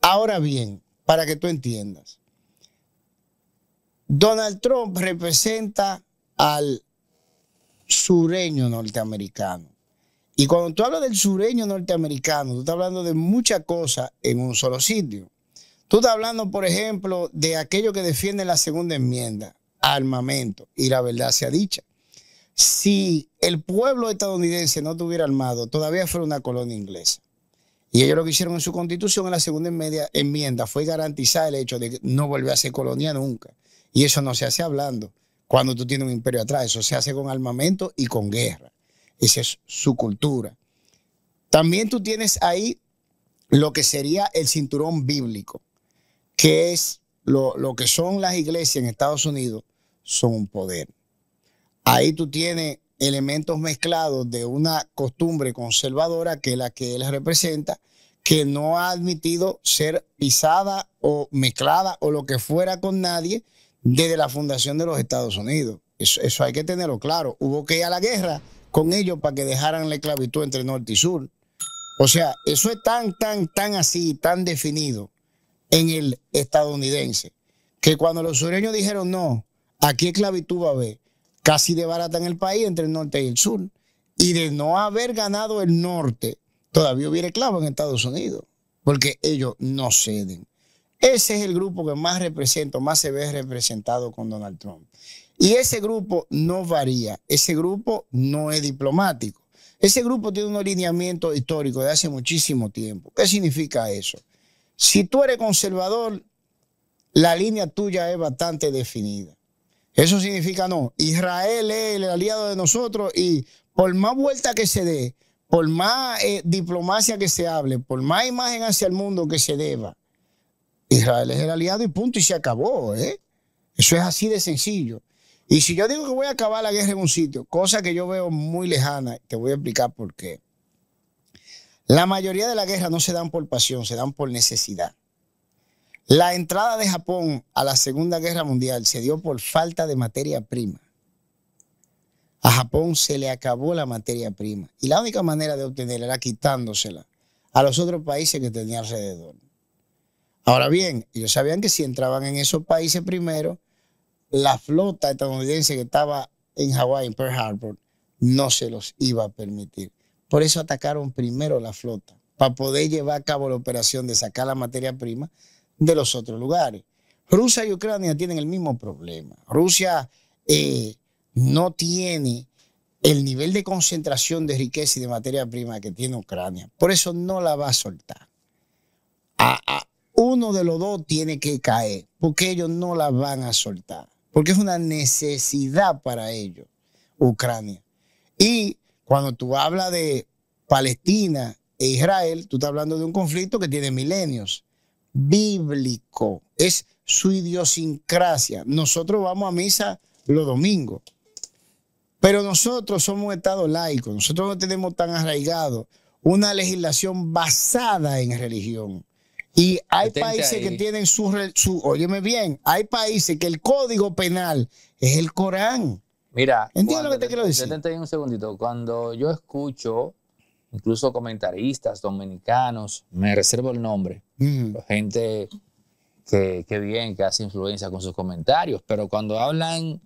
Ahora bien, para que tú entiendas, Donald Trump representa al sureño norteamericano. Y cuando tú hablas del sureño norteamericano, tú estás hablando de muchas cosas en un solo sitio. Tú estás hablando, por ejemplo, de aquello que defiende la segunda enmienda, armamento. Y la verdad sea dicha. Si el pueblo estadounidense no tuviera armado, todavía fuera una colonia inglesa. Y ellos lo que hicieron en su constitución en la segunda enmienda fue garantizar el hecho de que no volver a ser colonia nunca. Y eso no se hace hablando cuando tú tienes un imperio atrás, eso se hace con armamento y con guerra. Esa es su cultura. También tú tienes ahí lo que sería el cinturón bíblico, que es lo, que son las iglesias en Estados Unidos, son un poder. Ahí tú tienes elementos mezclados de una costumbre conservadora que es la que él representa, que no ha admitido ser pisada o mezclada o lo que fuera con nadie desde la fundación de los Estados Unidos. Eso, eso hay que tenerlo claro. Hubo que ir a la guerra con ellos para que dejaran la esclavitud entre norte y sur. O sea, eso es tan, tan, tan así, tan definido en el estadounidense, que cuando los sureños dijeron no, aquí esclavitud va a haber, casi en el país entre el norte y el sur. Y de no haber ganado el norte, todavía hubiera esclavos en Estados Unidos, porque ellos no ceden. Ese es el grupo que más represento, más se ve representado con Donald Trump. Y ese grupo no varía, ese grupo no es diplomático. Ese grupo tiene un alineamiento histórico de hace muchísimo tiempo. ¿Qué significa eso? Si tú eres conservador, la línea tuya es bastante definida. Eso significa no, Israel es el aliado de nosotros y por más vuelta que se dé, por más eh, diplomacia que se hable, por más imagen hacia el mundo que se deba, Israel es el aliado y punto y se acabó. ¿eh? Eso es así de sencillo. Y si yo digo que voy a acabar la guerra en un sitio, cosa que yo veo muy lejana, te voy a explicar por qué. La mayoría de las guerras no se dan por pasión, se dan por necesidad. La entrada de Japón a la Segunda Guerra Mundial se dio por falta de materia prima. A Japón se le acabó la materia prima y la única manera de obtenerla era quitándosela a los otros países que tenía alrededor. Ahora bien, ellos sabían que si entraban en esos países primero, la flota estadounidense que estaba en Hawái, en Pearl Harbor, no se los iba a permitir. Por eso atacaron primero la flota, para poder llevar a cabo la operación de sacar la materia prima de los otros lugares. Rusia y Ucrania tienen el mismo problema. Rusia eh, no tiene el nivel de concentración de riqueza y de materia prima que tiene Ucrania. Por eso no la va a soltar. uno de los dos tiene que caer, porque ellos no la van a soltar porque es una necesidad para ellos, Ucrania. Y cuando tú hablas de Palestina e Israel, tú estás hablando de un conflicto que tiene milenios, bíblico, es su idiosincrasia. Nosotros vamos a misa los domingos, pero nosotros somos un Estado laico, nosotros no tenemos tan arraigado una legislación basada en religión. Y hay países que tienen su, su, óyeme bien, hay países que el código penal es el Corán. Mira, entiendo lo que te quiero decir. un segundito. Cuando yo escucho, incluso comentaristas dominicanos, me reservo el nombre, gente que, que bien, que hace influencia con sus comentarios, pero cuando hablan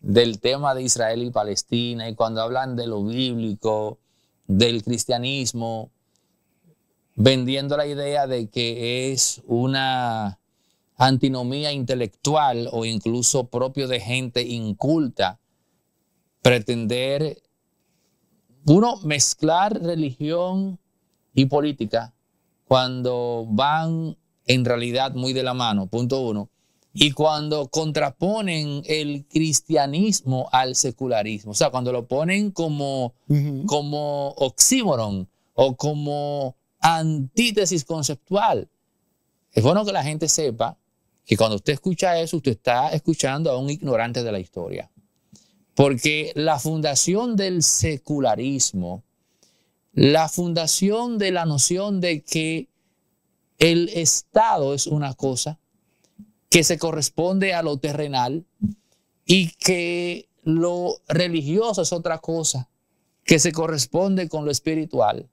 del tema de Israel y Palestina y cuando hablan de lo bíblico, del cristianismo, vendiendo la idea de que es una antinomía intelectual o incluso propio de gente inculta pretender, uno, mezclar religión y política cuando van en realidad muy de la mano, punto uno, y cuando contraponen el cristianismo al secularismo, o sea, cuando lo ponen como, como oxímoron o como antítesis conceptual. Es bueno que la gente sepa que cuando usted escucha eso, usted está escuchando a un ignorante de la historia. Porque la fundación del secularismo, la fundación de la noción de que el Estado es una cosa que se corresponde a lo terrenal y que lo religioso es otra cosa que se corresponde con lo espiritual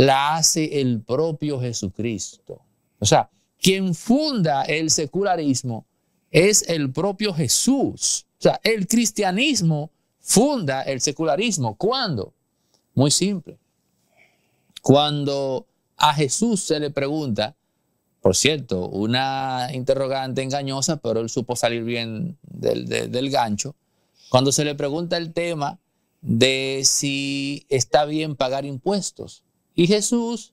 la hace el propio Jesucristo. O sea, quien funda el secularismo es el propio Jesús. O sea, el cristianismo funda el secularismo. ¿Cuándo? Muy simple. Cuando a Jesús se le pregunta, por cierto, una interrogante engañosa, pero él supo salir bien del, del gancho, cuando se le pregunta el tema de si está bien pagar impuestos. Y Jesús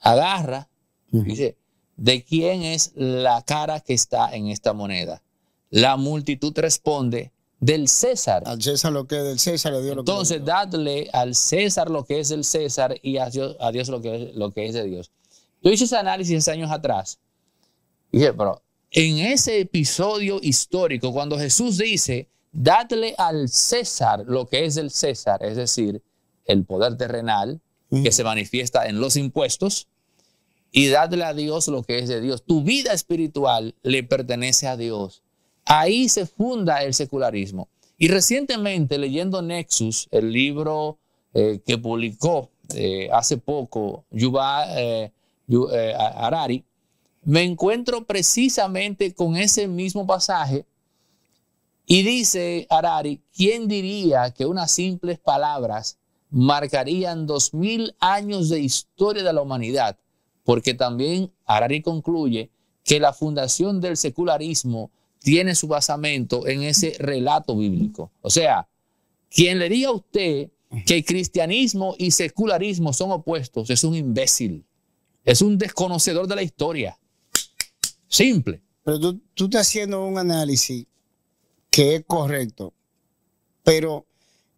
agarra, y dice, ¿de quién es la cara que está en esta moneda? La multitud responde, del César. Al César lo que es del César, dios lo Entonces, dadle al César lo que es del César y a Dios, lo, que es, lo que es de Dios. Yo hice ese análisis años atrás. Y pero en ese episodio histórico, cuando Jesús dice, dadle al César lo que es del César, es decir, el poder terrenal, Mm. que se manifiesta en los impuestos, y dadle a Dios lo que es de Dios. Tu vida espiritual le pertenece a Dios. Ahí se funda el secularismo. Y recientemente, leyendo Nexus, el libro eh, que publicó eh, hace poco Yuba eh, me encuentro precisamente con ese mismo pasaje y dice Arari, ¿quién diría que unas simples palabras marcarían dos mil años de historia de la humanidad, porque también Arari concluye que la fundación del secularismo tiene su basamento en ese relato bíblico. O sea, quien le diga a usted que cristianismo y secularismo son opuestos es un imbécil, es un desconocedor de la historia. Simple. Pero tú, tú estás haciendo un análisis que es correcto, pero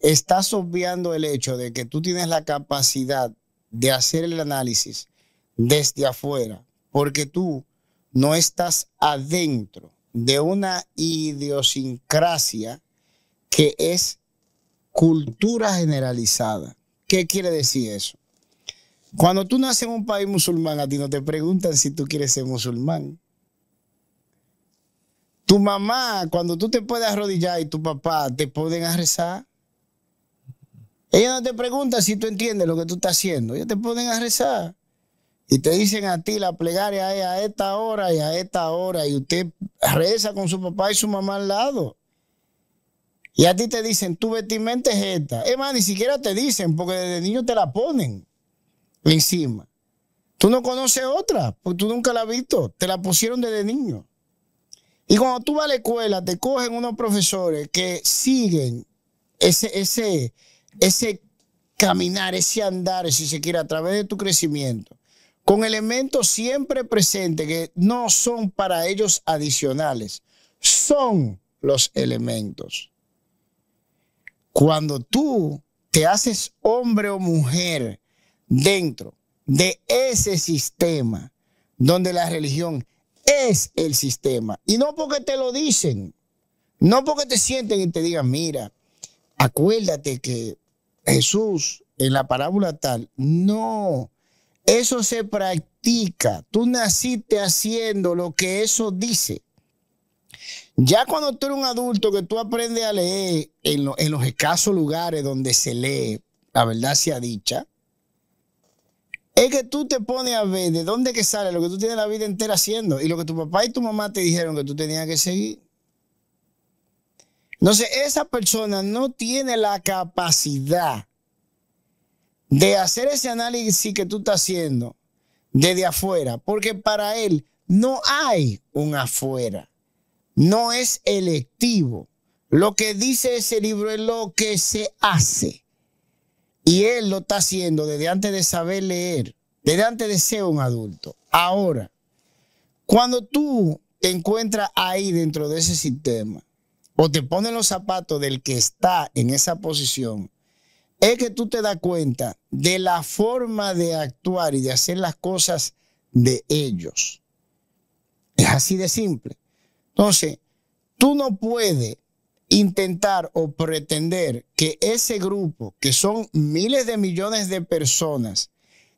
estás obviando el hecho de que tú tienes la capacidad de hacer el análisis desde afuera, porque tú no estás adentro de una idiosincrasia que es cultura generalizada. ¿Qué quiere decir eso? Cuando tú naces en un país musulmán, a ti no te preguntan si tú quieres ser musulmán. Tu mamá, cuando tú te puedes arrodillar y tu papá te pueden rezar, ella no te pregunta si tú entiendes lo que tú estás haciendo. Ellos te ponen a rezar. Y te dicen a ti, la plegaria es a esta hora y a esta hora. Y usted reza con su papá y su mamá al lado. Y a ti te dicen, tu vestimenta es esta. Es más, ni siquiera te dicen, porque desde niño te la ponen encima. Tú no conoces otra, porque tú nunca la has visto. Te la pusieron desde niño. Y cuando tú vas a la escuela, te cogen unos profesores que siguen ese, ese, ese caminar, ese andar, si se quiere, a través de tu crecimiento, con elementos siempre presentes que no son para ellos adicionales, son los elementos. Cuando tú te haces hombre o mujer dentro de ese sistema donde la religión es el sistema, y no porque te lo dicen, no porque te sienten y te digan, mira, acuérdate que Jesús en la parábola tal. No, eso se practica. Tú naciste haciendo lo que eso dice. Ya cuando tú eres un adulto que tú aprendes a leer en, los escasos lugares donde se lee, la verdad sea dicha, es que tú te pones a ver de dónde que sale lo que tú tienes la vida entera haciendo y lo que tu papá y tu mamá te dijeron que tú tenías que seguir. Entonces, esa persona no tiene la capacidad de hacer ese análisis que tú estás haciendo desde afuera, porque para él no hay un afuera, no es electivo. Lo que dice ese libro es lo que se hace. Y él lo está haciendo desde antes de saber leer, desde antes de ser un adulto. Ahora, cuando tú te encuentras ahí dentro de ese sistema, o te ponen los zapatos del que está en esa posición, es que tú te das cuenta de la forma de actuar y de hacer las cosas de ellos. Es así de simple. Entonces, tú no puedes intentar o pretender que ese grupo, que son miles de millones de personas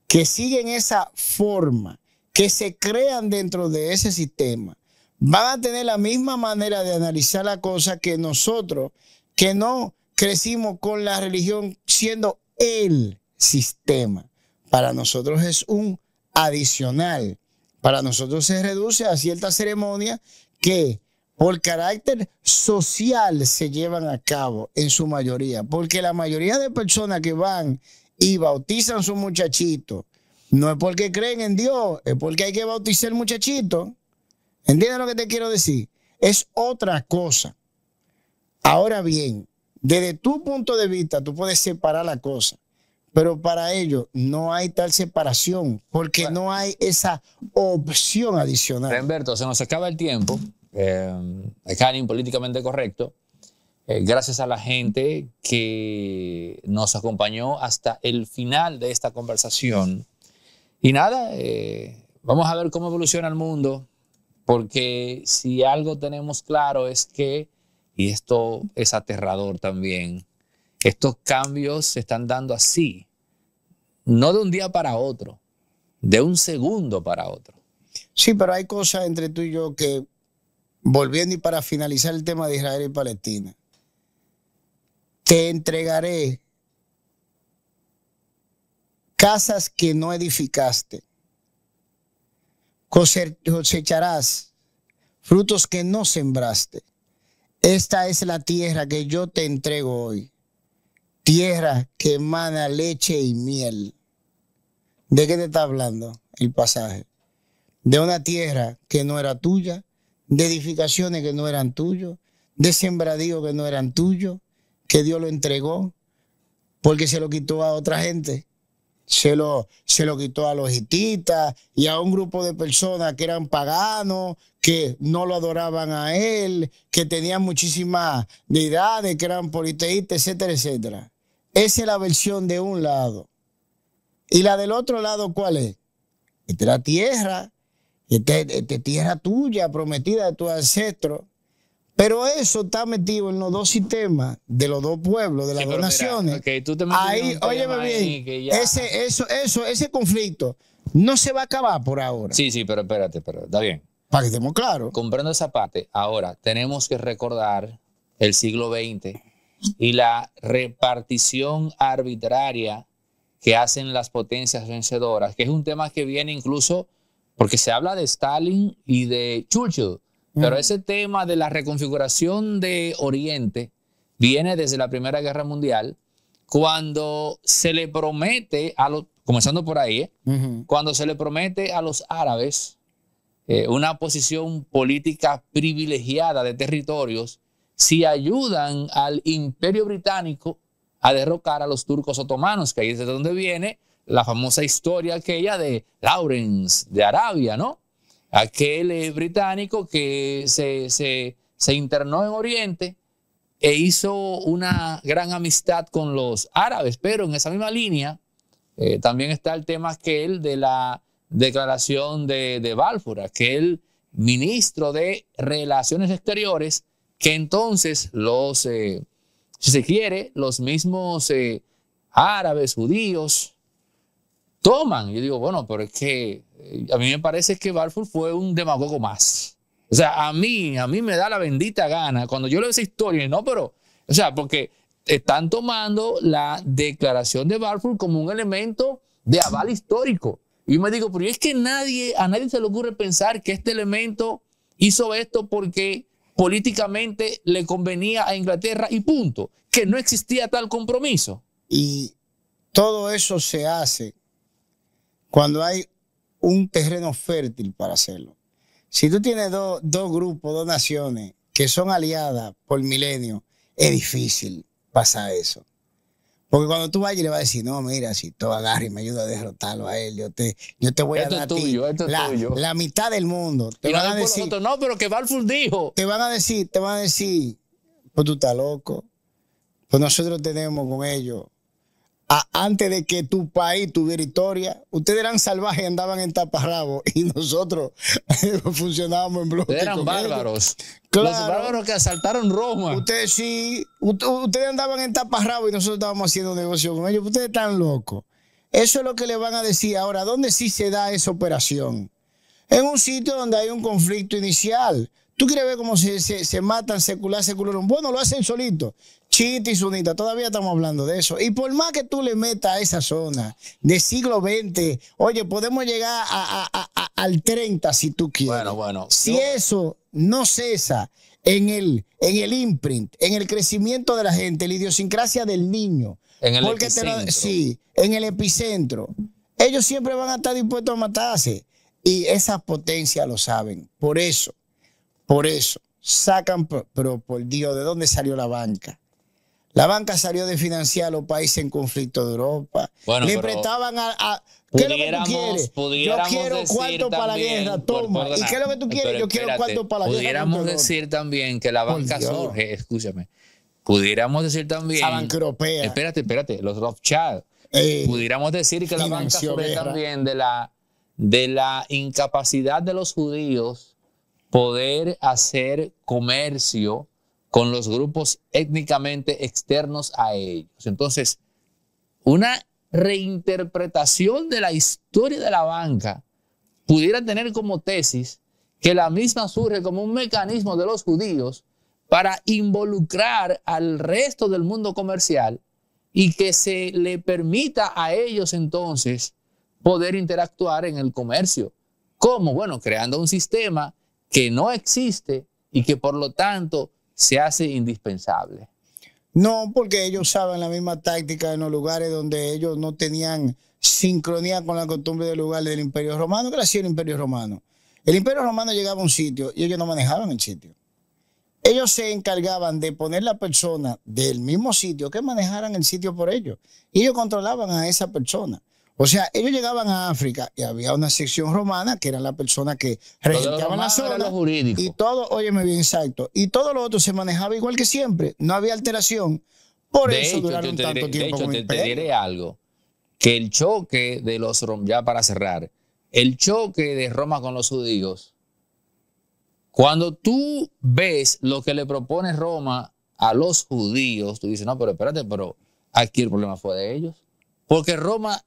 que siguen esa forma, que se crean dentro de ese sistema, van a tener la misma manera de analizar la cosa que nosotros, que no crecimos con la religión siendo el sistema. Para nosotros es un adicional. Para nosotros se reduce a cierta ceremonia que por carácter social se llevan a cabo en su mayoría, porque la mayoría de personas que van y bautizan a su muchachito, no es porque creen en Dios, es porque hay que bautizar el muchachito. ¿Entiendes lo que te quiero decir? Es otra cosa. Ahora bien, desde tu punto de vista, tú puedes separar la cosa, pero para ello no hay tal separación, porque no hay esa opción adicional. Humberto, se nos acaba el tiempo. Eh, Políticamente Correcto. Eh, gracias a la gente que nos acompañó hasta el final de esta conversación. Y nada, eh, vamos a ver cómo evoluciona el mundo, porque si algo tenemos claro es que, y esto es aterrador también, estos cambios se están dando así, no de un día para otro, de un segundo para otro. Sí, pero hay cosas entre tú y yo que, volviendo y para finalizar el tema de Israel y Palestina, te entregaré casas que no edificaste cosecharás frutos que no sembraste. Esta es la tierra que yo te entrego hoy, tierra que emana leche y miel. ¿De qué te está hablando el pasaje? De una tierra que no era tuya, de edificaciones que no eran tuyas, de sembradío que no eran tuyos, que Dios lo entregó porque se lo quitó a otra gente se lo, se lo quitó a los hititas y a un grupo de personas que eran paganos, que no lo adoraban a él, que tenían muchísimas deidades, que eran politeístas, etcétera, etcétera. Esa es la versión de un lado. ¿Y la del otro lado cuál es? Esta es la tierra, esta, es tierra tuya, prometida de tus ancestros. Pero eso está metido en los dos sistemas de los dos pueblos, de las dos naciones. ahí, óyeme bien, ese, eso, eso, ese conflicto no se va a acabar por ahora. Sí, sí, pero espérate, pero está bien. Para que estemos claros. Comprendo esa parte. Ahora, tenemos que recordar el siglo XX y la repartición arbitraria que hacen las potencias vencedoras, que es un tema que viene incluso porque se habla de Stalin y de Churchill pero ese tema de la reconfiguración de Oriente viene desde la Primera Guerra Mundial, cuando se le promete a los, comenzando por ahí, ¿eh? cuando se le promete a los árabes eh, una posición política privilegiada de territorios, si ayudan al imperio británico a derrocar a los turcos otomanos, que ahí es de donde viene la famosa historia aquella de Lawrence de Arabia, ¿no? aquel eh, británico que se, internó en Oriente e hizo una gran amistad con los árabes, pero en esa misma línea eh, también está el tema aquel de la declaración de, de Balfour, aquel ministro de Relaciones Exteriores, que entonces los, eh, si se quiere, los mismos árabes, judíos, toman. Yo digo, bueno, pero es que eh, a mí me parece que Balfour fue un demagogo más. O sea, a mí, a mí me da la bendita gana cuando yo leo esa historia, no, pero, o sea, porque están tomando la declaración de Balfour como un elemento de aval histórico. Y me digo, pero es que nadie, a nadie se le ocurre pensar que este elemento hizo esto porque políticamente le convenía a Inglaterra y punto, que no existía tal compromiso. Y todo eso se hace cuando hay un terreno fértil para hacerlo. Si tú tienes dos grupos, dos naciones que son aliadas por milenio, es difícil pasar eso. Porque cuando tú vayas le vas a decir, no, mira, si tú agarras y me ayudas a derrotarlo a él, yo te, yo te voy a dar a la, la, mitad del mundo. Te van a decir, no, pero que Balfour dijo. Te van a decir, te van a decir, pues tú estás loco. Pues nosotros tenemos con ellos antes de que tu país tuviera historia. Ustedes eran salvajes, y andaban en taparrabos y nosotros [LAUGHS] funcionábamos en bloque. eran bárbaros. Los bárbaros que asaltaron Roma. Ustedes sí, ustedes andaban en taparrabos y nosotros estábamos haciendo negocio con ellos. Ustedes están locos. Eso es lo que le van a decir ahora. ¿Dónde sí se da esa operación? En un sitio donde hay un conflicto inicial. Tú quieres ver cómo se, se, se matan secular, secular. Bueno, lo hacen solito. Chita y Sunita, todavía estamos hablando de eso. Y por más que tú le metas a esa zona de siglo XX, oye, podemos llegar al 30 si tú quieres. Bueno, bueno. Si eso no cesa en el, en el imprint, en el crecimiento de la gente, la idiosincrasia del niño. En el epicentro. sí, en el epicentro. Ellos siempre van a estar dispuestos a matarse. Y esas potencias lo saben. Por eso, por eso, sacan, pero por Dios, ¿de dónde salió la banca? La banca salió de financiar los países en conflicto de Europa. Bueno, Le prestaban a, ¿Qué lo que tú quieres? Yo quiero cuarto para la guerra, toma. ¿Y qué es lo que tú quieres? Yo quiero cuarto para la guerra. Pudiéramos decir también que la banca surge, escúchame. Pudiéramos decir también. La banca europea. Espérate, espérate, los Rothschild. Eh, pudiéramos decir que la banca surge también de la, de la incapacidad de los judíos poder hacer comercio con los grupos étnicamente externos a ellos. Entonces, una reinterpretación de la historia de la banca pudiera tener como tesis que la misma surge como un mecanismo de los judíos para involucrar al resto del mundo comercial y que se le permita a ellos entonces poder interactuar en el comercio. ¿Cómo? Bueno, creando un sistema que no existe y que por lo tanto se hace indispensable. No, porque ellos usaban la misma táctica en los lugares donde ellos no tenían sincronía con la costumbre del lugar del Imperio Romano, que hacía el Imperio Romano. El Imperio Romano llegaba a un sitio y ellos no manejaban el sitio. Ellos se encargaban de poner la persona del mismo sitio que manejaran el sitio por ellos. Y ellos controlaban a esa persona. O sea, ellos llegaban a África y había una sección romana que era la persona que regentaban la zona. Y todo, óyeme bien, exacto. Y todo lo otro se manejaba igual que siempre. No había alteración. Por eso duraron tanto tiempo. te, diré algo. Que el choque de los ya para cerrar, el choque de Roma con los judíos, cuando tú ves lo que le propone Roma a los judíos, tú dices, no, pero espérate, pero aquí el problema fue de ellos. Porque Roma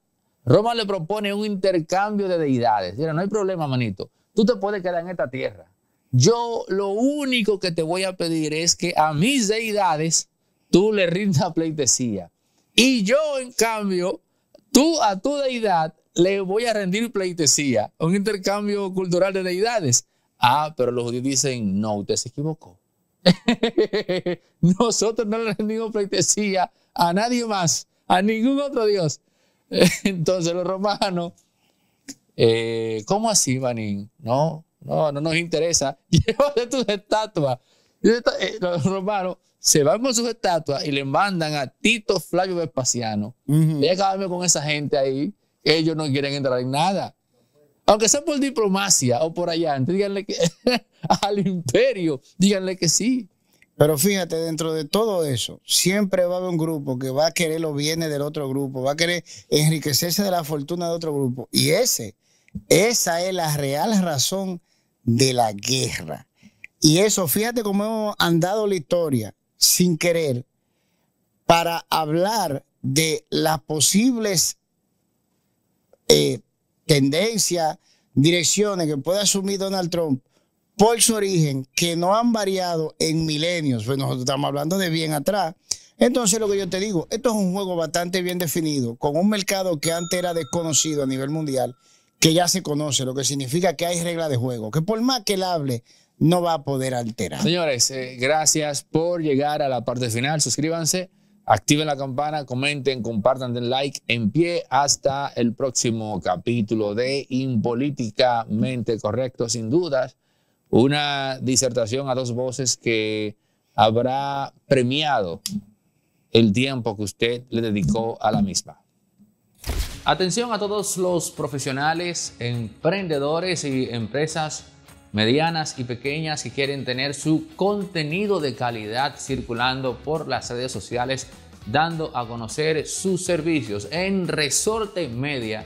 Roma le propone un intercambio de deidades. Mira, no hay problema, manito. Tú te puedes quedar en esta tierra. Yo lo único que te voy a pedir es que a mis deidades tú le rindas pleitesía. Y yo, en cambio, tú a tu deidad le voy a rendir pleitesía. Un intercambio cultural de deidades. Ah, pero los judíos dicen, no, usted se equivocó. [LAUGHS] Nosotros no le rendimos pleitesía a nadie más, a ningún otro Dios. [LAUGHS] Entonces los romanos, eh, ¿cómo así, Manín? No, no, no nos interesa. [LAUGHS] Llévate tus estatuas. Eh, los romanos se van con sus estatuas y le mandan a Tito Flavio Vespasiano. Uh a con esa gente ahí. Ellos no quieren entrar en nada. Aunque sea por diplomacia o por allá, díganle que [LAUGHS] al imperio, díganle que sí. Pero fíjate, dentro de todo eso, siempre va a haber un grupo que va a querer los bienes del otro grupo, va a querer enriquecerse de la fortuna de otro grupo. Y ese, esa es la real razón de la guerra. Y eso, fíjate cómo hemos andado la historia sin querer para hablar de las posibles eh, tendencias, direcciones que puede asumir Donald Trump por su origen, que no han variado en milenios, pues nosotros estamos hablando de bien atrás. Entonces, lo que yo te digo, esto es un juego bastante bien definido, con un mercado que antes era desconocido a nivel mundial, que ya se conoce, lo que significa que hay reglas de juego, que por más que él hable, no va a poder alterar. Señores, eh, gracias por llegar a la parte final. Suscríbanse, activen la campana, comenten, compartan, den like. En pie hasta el próximo capítulo de Impolíticamente Correcto, sin dudas una disertación a dos voces que habrá premiado el tiempo que usted le dedicó a la misma. Atención a todos los profesionales, emprendedores y empresas medianas y pequeñas que quieren tener su contenido de calidad circulando por las redes sociales, dando a conocer sus servicios en Resorte Media